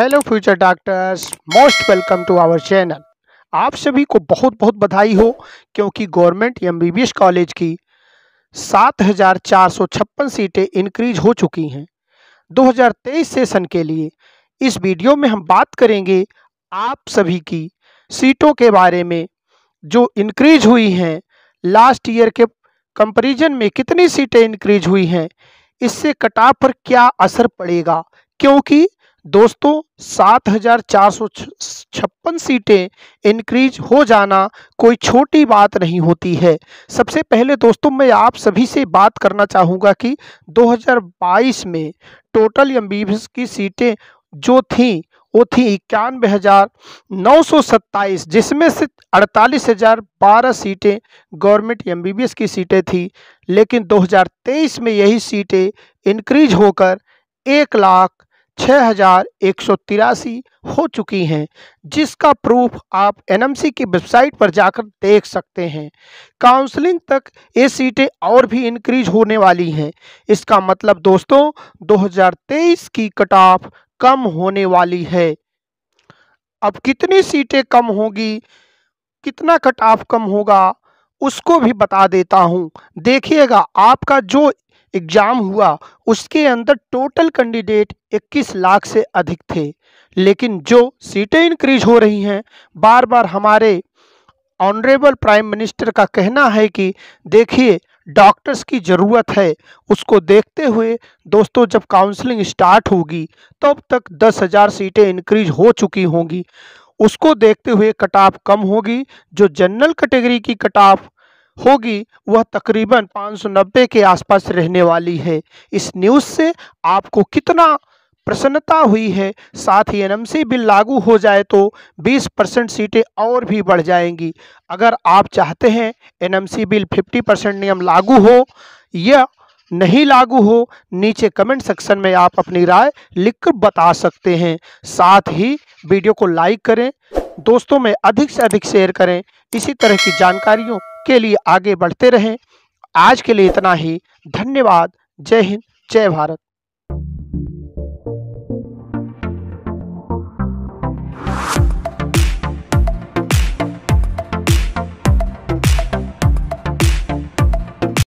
hello future doctors most welcome to our channel आप सभी को बहुत बहुत बधाई हो क्योंकि गवर्नमेंट एमबीबीएस कॉलेज की 7,456 सीटें इंक्रीज हो चुकी हैं 2023 सेशन के लिए इस वीडियो में हम बात करेंगे आप सभी की सीटों के बारे में जो इंक्रीज हुई हैं लास्ट ईयर के कंपैरिजन में कितनी सीटें इंक्रीज हुई हैं इससे कटाव पर क्या असर पड़ेगा क्योंकि दोस्तों सात हजार चार सौ छप्पन सीटें इंक्रीज हो जाना कोई छोटी बात नहीं होती है सबसे पहले दोस्तों मैं आप सभी से बात करना चाहूँगा कि 2022 में टोटल एम की सीटें जो थीं वो थी इक्यानवे हज़ार नौ सौ सत्ताईस जिसमें से अड़तालीस हज़ार बारह सीटें गवर्नमेंट एम की सीटें थी लेकिन 2023 में यही सीटें इंक्रीज होकर एक लाख छः हो चुकी हैं जिसका प्रूफ आप एनएमसी की वेबसाइट पर जाकर देख सकते हैं काउंसलिंग तक ये सीटें और भी इंक्रीज होने वाली हैं इसका मतलब दोस्तों 2023 की कट ऑफ कम होने वाली है अब कितनी सीटें कम होगी कितना कट ऑफ कम होगा उसको भी बता देता हूं देखिएगा आपका जो एग्ज़ाम हुआ उसके अंदर टोटल कैंडिडेट 21 लाख से अधिक थे लेकिन जो सीटें इंक्रीज हो रही हैं बार बार हमारे ऑनरेबल प्राइम मिनिस्टर का कहना है कि देखिए डॉक्टर्स की ज़रूरत है उसको देखते हुए दोस्तों जब काउंसलिंग स्टार्ट होगी तब तो तक दस हज़ार सीटें इंक्रीज हो चुकी होंगी उसको देखते हुए कटाप कम होगी जो जनरल कैटेगरी की कटाप होगी वह तकरीबन 590 के आसपास रहने वाली है इस न्यूज़ से आपको कितना प्रसन्नता हुई है साथ ही एनएमसी बिल लागू हो जाए तो 20 परसेंट सीटें और भी बढ़ जाएंगी अगर आप चाहते हैं एनएमसी बिल 50 परसेंट नियम लागू हो या नहीं लागू हो नीचे कमेंट सेक्शन में आप अपनी राय लिखकर बता सकते हैं साथ ही वीडियो को लाइक करें दोस्तों में अधिक से अधिक शेयर करें इसी तरह की जानकारियों के लिए आगे बढ़ते रहें आज के लिए इतना ही धन्यवाद जय हिंद जय भारत